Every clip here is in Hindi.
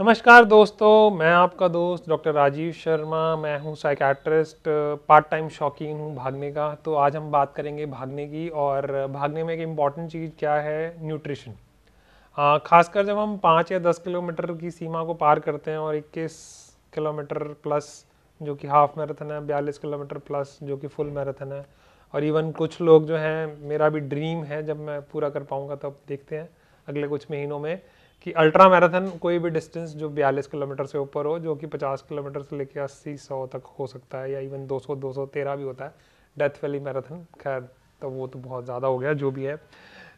नमस्कार दोस्तों मैं आपका दोस्त डॉक्टर राजीव शर्मा मैं हूं साइकैट्रिस्ट पार्ट टाइम शौकीन हूं भागने का तो आज हम बात करेंगे भागने की और भागने में एक इम्पॉर्टेंट चीज़ क्या है न्यूट्रिशन खासकर जब हम पाँच या दस किलोमीटर की सीमा को पार करते हैं और इक्कीस किलोमीटर प्लस जो कि हाफ मैराथन है बयालीस किलोमीटर प्लस जो कि फुल मैराथन है और इवन कुछ लोग जो हैं मेरा भी ड्रीम है जब मैं पूरा कर पाऊँगा तब देखते हैं अगले कुछ महीनों में कि अल्ट्रा मैराथन कोई भी डिस्टेंस जो 42 किलोमीटर से ऊपर हो जो कि 50 किलोमीटर से लेकर अस्सी सौ तक हो सकता है या इवन 200 213 भी होता है डेथ वैली मैराथन खैर तो वो तो बहुत ज़्यादा हो गया जो भी है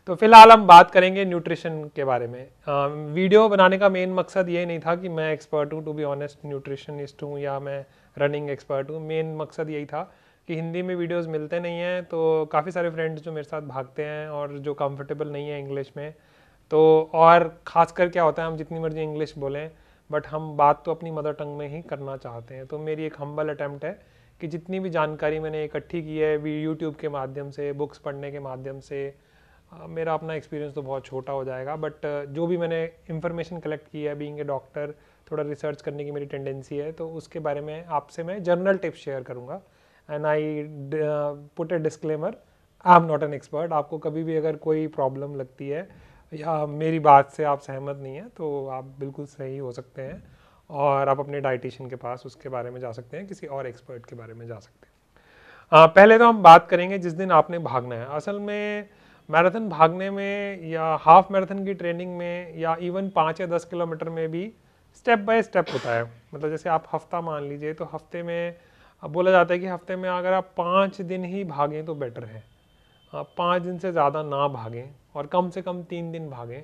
तो फिलहाल हम बात करेंगे न्यूट्रिशन के बारे में आ, वीडियो बनाने का मेन मकसद ये नहीं था कि मैं एक्सपर्ट हूँ टू बी ऑनेस्ट न्यूट्रिशनिस्ट हूँ या मैं रनिंग एक्सपर्ट हूँ मेन मकसद यही था कि हिंदी में वीडियोस मिलते नहीं हैं तो काफ़ी सारे फ्रेंड्स जो मेरे साथ भागते हैं और जो कंफर्टेबल नहीं है इंग्लिश में तो और खासकर क्या होता है हम जितनी मर्जी इंग्लिश बोलें बट हम बात तो अपनी मदर टंग में ही करना चाहते हैं तो मेरी एक हम्बल अटैम्प्ट है कि जितनी भी जानकारी मैंने इकट्ठी की है यूट्यूब के माध्यम से बुक्स पढ़ने के माध्यम से मेरा अपना एक्सपीरियंस तो बहुत छोटा हो जाएगा बट जो भी मैंने इन्फॉर्मेशन कलेक्ट की है बीइंग ए डॉक्टर थोड़ा रिसर्च करने की मेरी टेंडेंसी है तो उसके बारे में आपसे मैं जर्नल टिप्स शेयर करूँगा and I put a disclaimer I am not an expert आपको कभी भी अगर कोई प्रॉब्लम लगती है या मेरी बात से आप सहमत नहीं हैं तो आप बिल्कुल सही हो सकते हैं और आप अपने डाइटिशियन के पास उसके बारे में जा सकते हैं किसी और एक्सपर्ट के बारे में जा सकते हैं आ, पहले तो हम बात करेंगे जिस दिन आपने भागना है असल में मैराथन भागने में या हाफ मैराथन की ट्रेनिंग में या इवन पाँच या दस किलोमीटर में भी स्टेप बाय स्टेप होता है मतलब जैसे आप हफ्ता मान लीजिए तो हफ्ते में बोला जाता है कि हफ्ते में अगर आप पाँच दिन ही भागें तो बेटर है आप पाँच दिन से ज़्यादा ना भागें और कम से कम तीन दिन भागें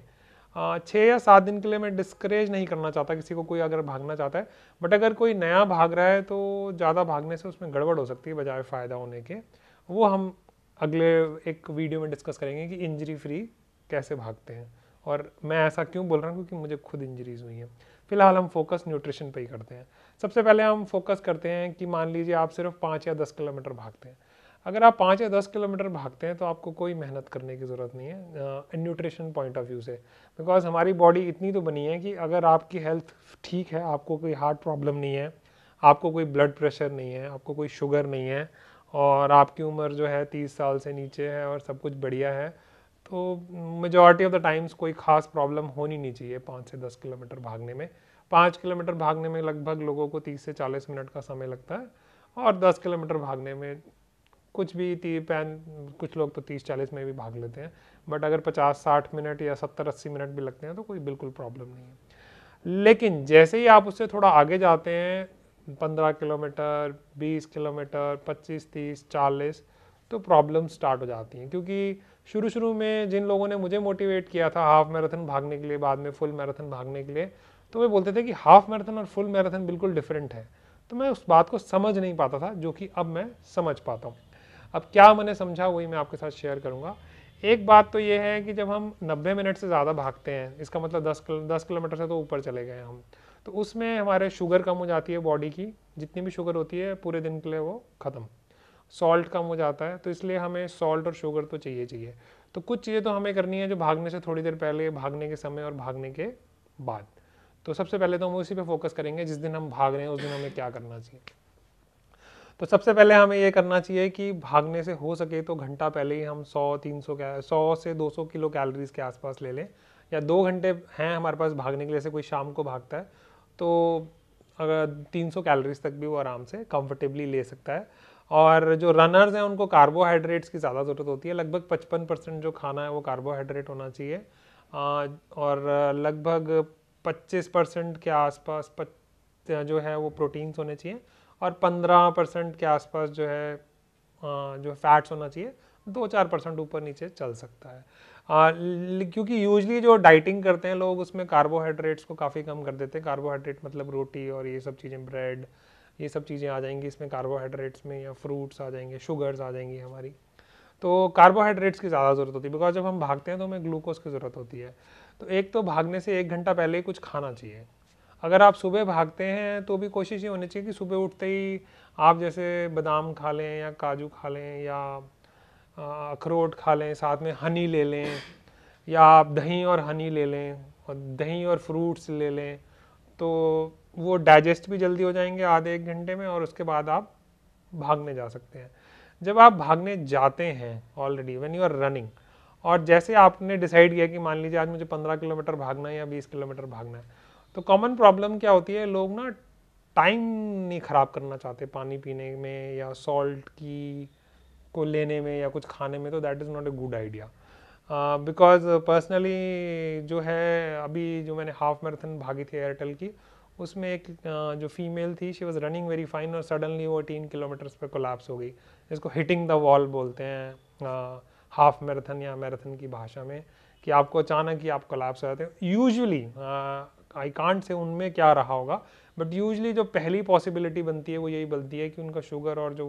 छः या सात दिन के लिए मैं डिस्करेज नहीं करना चाहता किसी को कोई अगर भागना चाहता है बट अगर कोई नया भाग रहा है तो ज़्यादा भागने से उसमें गड़बड़ हो सकती है बजाय फ़ायदा होने के वो हम अगले एक वीडियो में डिस्कस करेंगे कि इंजरी फ्री कैसे भागते हैं और मैं ऐसा क्यों बोल रहा हूँ क्योंकि मुझे खुद इंजरीज हुई हैं फिलहाल हम फोकस न्यूट्रिशन पर ही करते हैं सबसे पहले हम फोकस करते हैं कि मान लीजिए आप सिर्फ पाँच या दस किलोमीटर भागते हैं अगर आप पाँच या दस किलोमीटर भागते हैं तो आपको कोई मेहनत करने की ज़रूरत नहीं है न्यूट्रिशन पॉइंट ऑफ व्यू से बिकॉज हमारी बॉडी इतनी तो बनी है कि अगर आपकी हेल्थ ठीक है आपको कोई हार्ट प्रॉब्लम नहीं है आपको कोई ब्लड प्रेशर नहीं है आपको कोई शुगर नहीं है और आपकी उम्र जो है तीस साल से नीचे है और सब कुछ बढ़िया है तो मेजॉरिटी ऑफ द टाइम्स कोई ख़ास प्रॉब्लम होनी नहीं चाहिए पाँच से दस किलोमीटर भागने में पाँच किलोमीटर भागने में लगभग लोगों को तीस से चालीस मिनट का समय लगता है और दस किलोमीटर भागने में कुछ भी ती पैन कुछ लोग तो तीस चालीस में भी भाग लेते हैं बट अगर पचास साठ मिनट या सत्तर अस्सी मिनट भी लगते हैं तो कोई बिल्कुल प्रॉब्लम नहीं है लेकिन जैसे ही आप उससे थोड़ा आगे जाते हैं पंद्रह किलोमीटर बीस किलोमीटर पच्चीस तीस चालीस तो प्रॉब्लम स्टार्ट हो जाती हैं क्योंकि शुरू शुरू में जिन लोगों ने मुझे मोटिवेट किया था हाफ मैराथन भागने के लिए बाद में फुल मैराथन भागने के लिए तो वे बोलते थे कि हाफ मैराथन और फुल मैराथन बिल्कुल डिफरेंट है तो मैं उस बात को समझ नहीं पाता था जो कि अब मैं समझ पाता हूँ अब क्या मैंने समझा वही मैं आपके साथ शेयर करूँगा एक बात तो ये है कि जब हम 90 मिनट से ज़्यादा भागते हैं इसका मतलब 10 10 दस किलोमीटर से तो ऊपर चले गए हम तो उसमें हमारे शुगर कम हो जाती है बॉडी की जितनी भी शुगर होती है पूरे दिन के लिए वो ख़त्म सॉल्ट कम हो जाता है तो इसलिए हमें सॉल्ट और शुगर तो चाहिए चाहिए तो कुछ चीज़ें तो हमें करनी है जो भागने से थोड़ी देर पहले भागने के समय और भागने के बाद तो सबसे पहले तो हम उसी पर फोकस करेंगे जिस दिन हम भाग रहे हैं उस दिन हमें क्या करना चाहिए तो सबसे पहले हमें ये करना चाहिए कि भागने से हो सके तो घंटा पहले ही हम 100 300 क्या सौ से 200 किलो कैलोरीज के आसपास ले लें या दो घंटे हैं हमारे पास भागने के लिए से कोई शाम को भागता है तो अगर 300 कैलोरीज तक भी वो आराम से कंफर्टेबली ले सकता है और जो रनर्स हैं उनको कार्बोहाइड्रेट्स की ज़्यादा ज़रूरत होती है लगभग पचपन परसेंट जो खाना है वो कार्बोहाइड्रेट होना चाहिए और लगभग पच्चीस परसेंट के आसपास जो है वो प्रोटीन्स होने चाहिए और 15 परसेंट के आसपास जो है जो फैट्स होना चाहिए दो चार परसेंट ऊपर नीचे चल सकता है आ, क्योंकि यूजली जो डाइटिंग करते हैं लोग उसमें कार्बोहाइड्रेट्स को काफ़ी कम कर देते हैं कार्बोहाइड्रेट मतलब रोटी और ये सब चीज़ें ब्रेड ये सब चीज़ें आ जाएंगी इसमें कार्बोहाइड्रेट्स में या फ्रूट्स आ जाएंगे शुगर्स आ जाएंगी हमारी तो कार्बोहाइड्रेट्स की ज़्यादा ज़रूरत होती है बिकॉज जब हम भागते हैं तो हमें ग्लूकोज की ज़रूरत होती है तो एक तो भागने से एक घंटा पहले ही कुछ खाना चाहिए अगर आप सुबह भागते हैं तो भी कोशिश ये होनी चाहिए कि सुबह उठते ही आप जैसे बादाम खा लें या काजू खा लें या अखरोट खा लें साथ में हनी ले लें या आप दही और हनी ले लें और दही और फ्रूट्स ले लें तो वो डाइजेस्ट भी जल्दी हो जाएंगे आधे एक घंटे में और उसके बाद आप भागने जा सकते हैं जब आप भागने जाते हैं already when you are running और जैसे आपने डिसाइड किया कि मान लीजिए आज मुझे पंद्रह किलोमीटर भागना है या बीस किलोमीटर भागना है तो कॉमन प्रॉब्लम क्या होती है लोग ना टाइम नहीं ख़राब करना चाहते पानी पीने में या सॉल्ट की को लेने में या कुछ खाने में तो that is not a good idea because personally जो है अभी जो मैंने हाफ मैराथन भागी थी एयरटेल की उसमें एक uh, जो फीमेल थी she was running very fine और सडनली वो तीन किलोमीटर्स पर कोलैप्स हो गई जिसको हिटिंग द वॉल बोलते हैं हाफ uh, मैराथन या मैराथन की भाषा में कि आपको अचानक ही आप कोलैप्स हो जाते हो यूजली आई कांट से उनमें क्या रहा होगा बट यूजली जो पहली पॉसिबिलिटी बनती है वो यही बनती है कि उनका शुगर और जो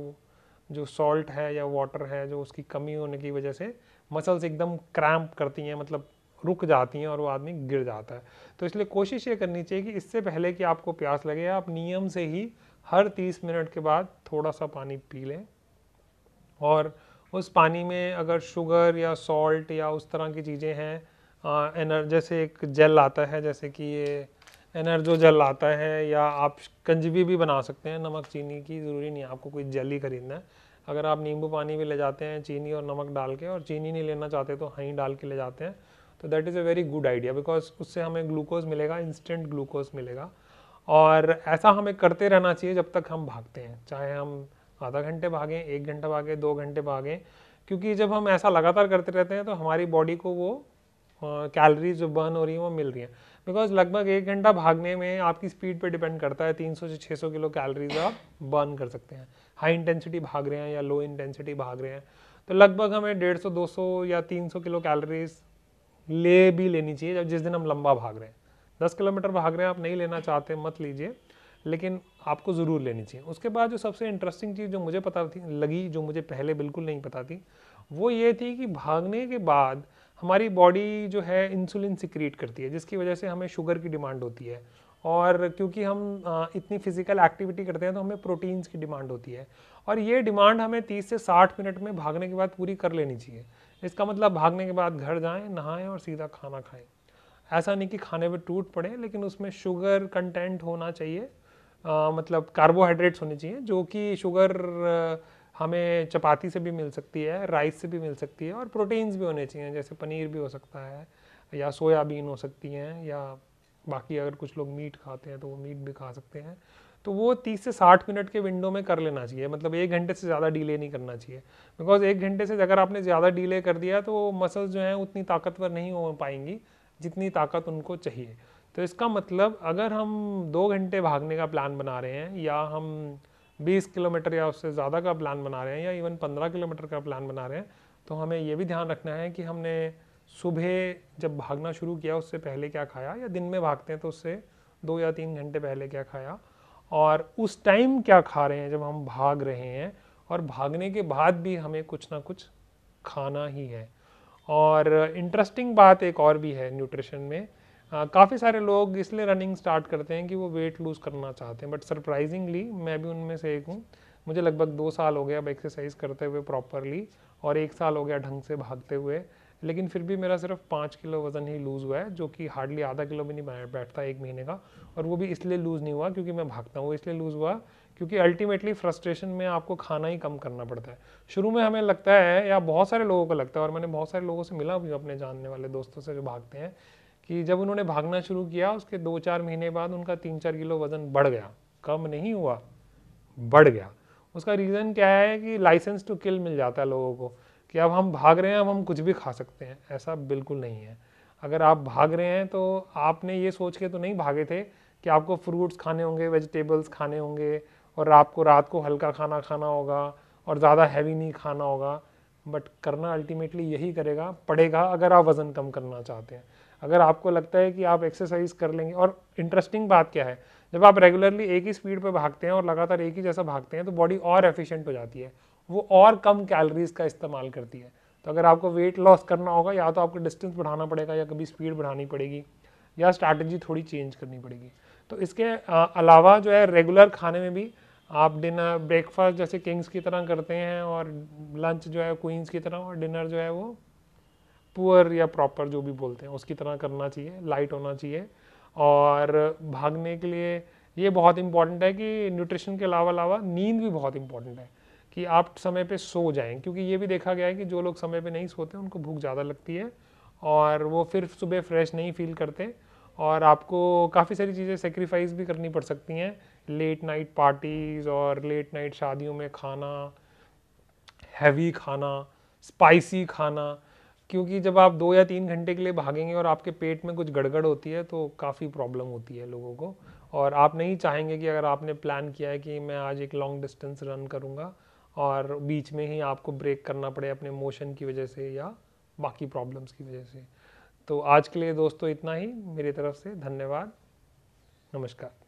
जो सॉल्ट है या वाटर है जो उसकी कमी होने की वजह से मसल्स एकदम क्रैम्प करती हैं मतलब रुक जाती हैं और वो आदमी गिर जाता है तो इसलिए कोशिश ये करनी चाहिए कि इससे पहले कि आपको प्यास लगे आप नियम से ही हर 30 मिनट के बाद थोड़ा सा पानी पी लें और उस पानी में अगर शुगर या सॉल्ट या उस तरह की चीज़ें हैं एनर जैसे एक जेल आता है जैसे कि ये एनर्जो जेल आता है या आप कंजवी भी बना सकते हैं नमक चीनी की ज़रूरी नहीं है आपको कोई जेल ही खरीदना है अगर आप नींबू पानी भी ले जाते हैं चीनी और नमक डाल के और चीनी नहीं लेना चाहते तो हहीं डाल के ले जाते हैं तो that is a very good idea because उससे हमें ग्लूकोज मिलेगा इंस्टेंट ग्लूकोज मिलेगा और ऐसा हमें करते रहना चाहिए जब तक हम भागते हैं चाहे हम आधा घंटे भागें एक घंटा भागें दो घंटे भागें क्योंकि जब हम ऐसा लगातार करते रहते हैं तो हमारी बॉडी को वो कैलरीज जो बर्न हो रही हैं वो मिल रही हैं बिकॉज लगभग एक घंटा भागने में आपकी स्पीड पे डिपेंड करता है 300 से 600 किलो कैलरीज आप बर्न कर सकते हैं हाई इंटेंसिटी भाग रहे हैं या लो इंटेंसिटी भाग रहे हैं तो लगभग हमें 150 200 या 300 किलो कैलरीज ले भी लेनी चाहिए जब जिस दिन हम लंबा भाग रहे हैं दस किलोमीटर भाग रहे हैं आप नहीं लेना चाहते मत लीजिए लेकिन आपको ज़रूर लेनी चाहिए उसके बाद जो सबसे इंटरेस्टिंग चीज़ जो मुझे पता थी लगी जो मुझे पहले बिल्कुल नहीं पता थी वो ये थी कि भागने के बाद हमारी बॉडी जो है इंसुलिन सिक्रिएट करती है जिसकी वजह से हमें शुगर की डिमांड होती है और क्योंकि हम इतनी फिजिकल एक्टिविटी करते हैं तो हमें प्रोटीन्स की डिमांड होती है और ये डिमांड हमें 30 से 60 मिनट में भागने के बाद पूरी कर लेनी चाहिए इसका मतलब भागने के बाद घर जाएं नहाएं और सीधा खाना खाएं ऐसा नहीं कि खाने पर टूट पड़े लेकिन उसमें शुगर कंटेंट होना चाहिए आ, मतलब कार्बोहाइड्रेट्स होने चाहिए जो कि शुगर हमें चपाती से भी मिल सकती है राइस से भी मिल सकती है और प्रोटीन्स भी होने चाहिए जैसे पनीर भी हो सकता है या सोयाबीन हो सकती हैं या बाकी अगर कुछ लोग मीट खाते हैं तो वो मीट भी खा सकते हैं तो वो 30 से 60 मिनट के विंडो में कर लेना चाहिए मतलब एक घंटे से ज़्यादा डिले नहीं करना चाहिए बिकॉज एक घंटे से अगर आपने ज़्यादा डिले कर दिया तो मसल्स जो हैं उतनी ताकतवर नहीं हो पाएंगी जितनी ताकत उनको चाहिए तो इसका मतलब अगर हम दो घंटे भागने का प्लान बना रहे हैं या हम बीस किलोमीटर या उससे ज़्यादा का प्लान बना रहे हैं या इवन पंद्रह किलोमीटर का प्लान बना रहे हैं तो हमें ये भी ध्यान रखना है कि हमने सुबह जब भागना शुरू किया उससे पहले क्या खाया या दिन में भागते हैं तो उससे दो या तीन घंटे पहले क्या खाया और उस टाइम क्या खा रहे हैं जब हम भाग रहे हैं और भागने के बाद भी हमें कुछ ना कुछ खाना ही है और इंटरेस्टिंग बात एक और भी है न्यूट्रिशन में हाँ, काफ़ी सारे लोग इसलिए रनिंग स्टार्ट करते हैं कि वो वेट लूज़ करना चाहते हैं बट सरप्राइजिंगली मैं भी उनमें से एक हूँ मुझे लगभग दो साल हो गया अब एक्सरसाइज करते हुए प्रॉपरली और एक साल हो गया ढंग से भागते हुए लेकिन फिर भी मेरा सिर्फ पाँच किलो वज़न ही लूज़ हुआ है जो कि हार्डली आधा किलो भी नहीं बैठता एक महीने का और वो भी इसलिए लूज़ नहीं हुआ क्योंकि मैं भागता हूँ वो इसलिए लूज़ हुआ क्योंकि अल्टीमेटली फ्रस्ट्रेशन में आपको खाना ही कम करना पड़ता है शुरू में हमें लगता है या बहुत सारे लोगों को लगता है और मैंने बहुत सारे लोगों से मिला भी अपने जानने वाले दोस्तों से जो भागते हैं कि जब उन्होंने भागना शुरू किया उसके दो चार महीने बाद उनका तीन चार किलो वज़न बढ़ गया कम नहीं हुआ बढ़ गया उसका रीज़न क्या है कि लाइसेंस टू किल मिल जाता है लोगों को कि अब हम भाग रहे हैं अब हम कुछ भी खा सकते हैं ऐसा बिल्कुल नहीं है अगर आप भाग रहे हैं तो आपने ये सोच के तो नहीं भागे थे कि आपको फ्रूट्स खाने होंगे वेजिटेबल्स खाने होंगे और आपको रात को हल्का खाना खाना होगा और ज़्यादा हैवी नहीं खाना होगा बट करना अल्टीमेटली यही करेगा पड़ेगा अगर आप वज़न कम करना चाहते हैं अगर आपको लगता है कि आप एक्सरसाइज कर लेंगे और इंटरेस्टिंग बात क्या है जब आप रेगुलरली एक ही स्पीड पर भागते हैं और लगातार एक ही जैसा भागते हैं तो बॉडी और एफिशिएंट हो जाती है वो और कम कैलोरीज का इस्तेमाल करती है तो अगर आपको वेट लॉस करना होगा या तो आपको डिस्टेंस बढ़ाना पड़ेगा या कभी स्पीड बढ़ानी पड़ेगी या स्ट्रैटेजी थोड़ी चेंज करनी पड़ेगी तो इसके अलावा जो है रेगुलर खाने में भी आप डिनर ब्रेकफास्ट जैसे किंग्स की तरह करते हैं और लंच जो है क्वींस की तरह और डिनर जो है वो पुअर या प्रॉपर जो भी बोलते हैं उसकी तरह करना चाहिए लाइट होना चाहिए और भागने के लिए ये बहुत इंपॉर्टेंट है कि न्यूट्रिशन के अलावा अलावा नींद भी बहुत इंपॉर्टेंट है कि आप समय पे सो जाएं क्योंकि ये भी देखा गया है कि जो लोग समय पे नहीं सोते उनको भूख ज़्यादा लगती है और वो फिर सुबह फ्रेश नहीं फील करते और आपको काफ़ी सारी चीज़ें सेक्रीफाइस भी करनी पड़ सकती हैं लेट नाइट पार्टीज़ और लेट नाइट शादियों में खाना हैवी खाना स्पाइसी खाना क्योंकि जब आप दो या तीन घंटे के लिए भागेंगे और आपके पेट में कुछ गड़गड़ होती है तो काफ़ी प्रॉब्लम होती है लोगों को और आप नहीं चाहेंगे कि अगर आपने प्लान किया है कि मैं आज एक लॉन्ग डिस्टेंस रन करूँगा और बीच में ही आपको ब्रेक करना पड़े अपने मोशन की वजह से या बाकी प्रॉब्लम्स की वजह से तो आज के लिए दोस्तों इतना ही मेरी तरफ से धन्यवाद नमस्कार